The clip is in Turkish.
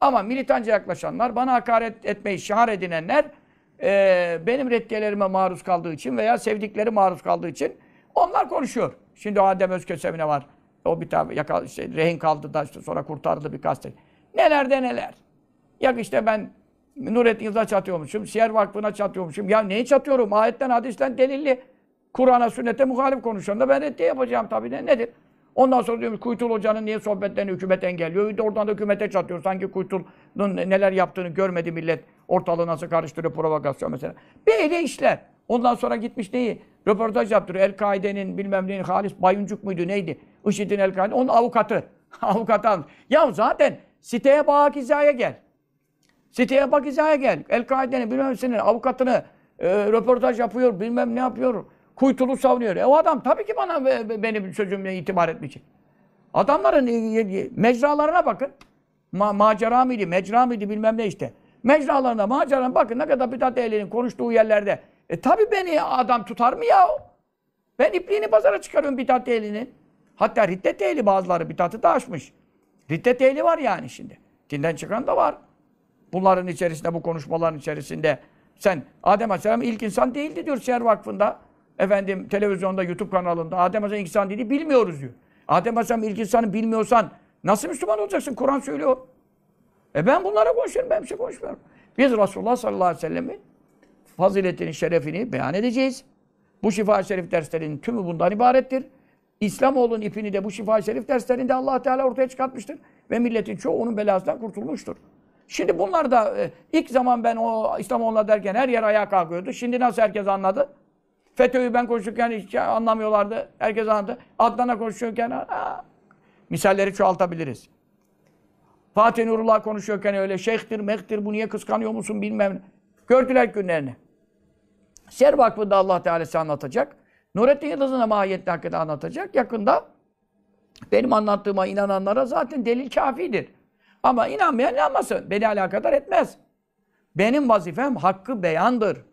Ama militanca yaklaşanlar, bana hakaret etmeyi şiar edinenler e, benim reddiyelerime maruz kaldığı için veya sevdikleri maruz kaldığı için onlar konuşuyor. Şimdi Adem Özkösemine var. O bir tane yaka, işte, rehin kaldı da işte sonra kurtardı bir kastel. Nelerde neler. Ya işte ben Nurettin Yıldız'a çatıyormuşum, Siyer Vakfı'na çatıyormuşum. Ya neyi çatıyorum? Ayetten, hadisten delilli. Kur'an'a, sünnete muhalif konuşan da ben reddiye yapacağım tabii. Ne, nedir? Ondan sonra diyormuş Kuytul Hoca'nın niye sohbetlerini hükümet engelliyor? Oradan da hükümete çatıyor. Sanki Kuytul'un neler yaptığını görmedi millet. Ortalığı nasıl karıştırıyor provokasyon mesela. Böyle işler. Ondan sonra gitmiş neyi? Röportaj yaptırıyor. El-Kaide'nin bilmem neyin Halis Bayuncuk muydu neydi? IŞİD'in El-Kaide. Onun avukatı. Avukat almış. Ya zaten siteye bak hizaya gel. Siteye bak hizaya gel. El-Kaide'nin bilmem senin avukatını e, röportaj yapıyor. Bilmem ne yapıyor kuytulu savunuyor. E o adam tabii ki bana e, e, benim sözümle itibar etmeyecek. Adamların e, mecralarına bakın. Ma macera mıydı, mecra mıydı bilmem ne işte. Mecralarına, maceralarına bakın ne kadar bidat ehlinin konuştuğu yerlerde. E tabi beni adam tutar mı ya? Ben ipliğini pazara çıkarıyorum bidat ehlinin. Hatta riddet ehli bazıları bidatı da aşmış. Riddet ehli var yani şimdi. Dinden çıkan da var. Bunların içerisinde, bu konuşmaların içerisinde sen Adem Aleyhisselam ilk insan değildi diyor Şer Vakfı'nda efendim televizyonda, YouTube kanalında Adem Aleyhisselam ilk insan dedi, bilmiyoruz diyor. Adem Aleyhisselam ilk insanı bilmiyorsan nasıl Müslüman olacaksın? Kur'an söylüyor. E ben bunlara koşuyorum, ben bir şey koşmuyorum. Biz Resulullah sallallahu aleyhi ve sellem'in faziletinin şerefini beyan edeceğiz. Bu şifa şerif derslerinin tümü bundan ibarettir. İslamoğlu'nun ipini de bu şifa şerif derslerinde allah Teala ortaya çıkartmıştır. Ve milletin çoğu onun belasından kurtulmuştur. Şimdi bunlar da e, ilk zaman ben o İslamoğlu'na derken her yer ayağa kalkıyordu. Şimdi nasıl herkes anladı? FETÖ'yü ben konuşurken hiç anlamıyorlardı. Herkes anladı. Adnan'a konuşuyorken aa, misalleri çoğaltabiliriz. Fatih Nurullah konuşuyorken öyle şeyhtir, mektir, bu niye kıskanıyor musun bilmem ne. Gördüler günlerini. Ser Vakfı'nda Allah Teala'sı anlatacak. Nurettin Yıldız'ın da mahiyetini hakkında anlatacak. Yakında benim anlattığıma inananlara zaten delil kafidir. Ama inanmayan inanmasın. Beni alakadar etmez. Benim vazifem hakkı beyandır.